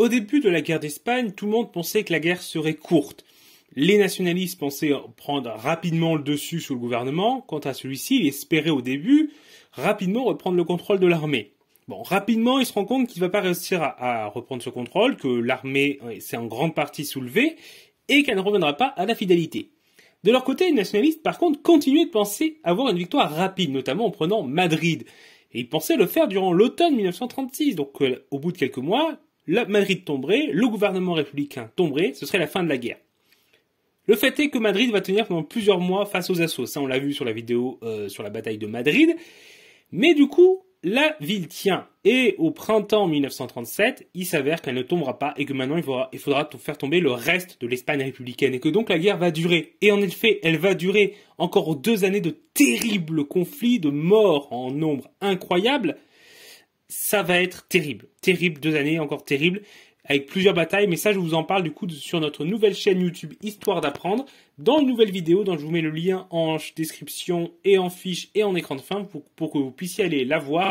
Au début de la guerre d'Espagne, tout le monde pensait que la guerre serait courte. Les nationalistes pensaient prendre rapidement le dessus sous le gouvernement. Quant à celui-ci, il espérait au début rapidement reprendre le contrôle de l'armée. Bon, rapidement, il se rend compte qu'il ne va pas réussir à, reprendre ce contrôle, que l'armée s'est euh, en grande partie soulevée et qu'elle ne reviendra pas à la fidélité. De leur côté, les nationalistes, par contre, continuaient de penser avoir une victoire rapide, notamment en prenant Madrid. Et ils pensaient le faire durant l'automne 1936, donc euh, au bout de quelques mois, la Madrid tomberait, le gouvernement républicain tomberait, ce serait la fin de la guerre. Le fait est que Madrid va tenir pendant plusieurs mois face aux assauts. Ça, on l'a vu sur la vidéo euh, sur la bataille de Madrid. Mais du coup, la ville tient. Et au printemps 1937, il s'avère qu'elle ne tombera pas et que maintenant il il faudra faire tomber le reste de l'Espagne républicaine et que donc la guerre va durer. Et en effet, elle va durer encore deux années de terribles conflits, de morts en nombre incroyable ça va être terrible. Terrible, deux années encore terrible, avec plusieurs batailles, mais ça je vous en parle du coup sur notre nouvelle chaîne YouTube Histoire d'apprendre, dans une nouvelle vidéo dont je vous mets le lien en description et en fiche et en écran de fin pour, pour que vous puissiez aller la voir.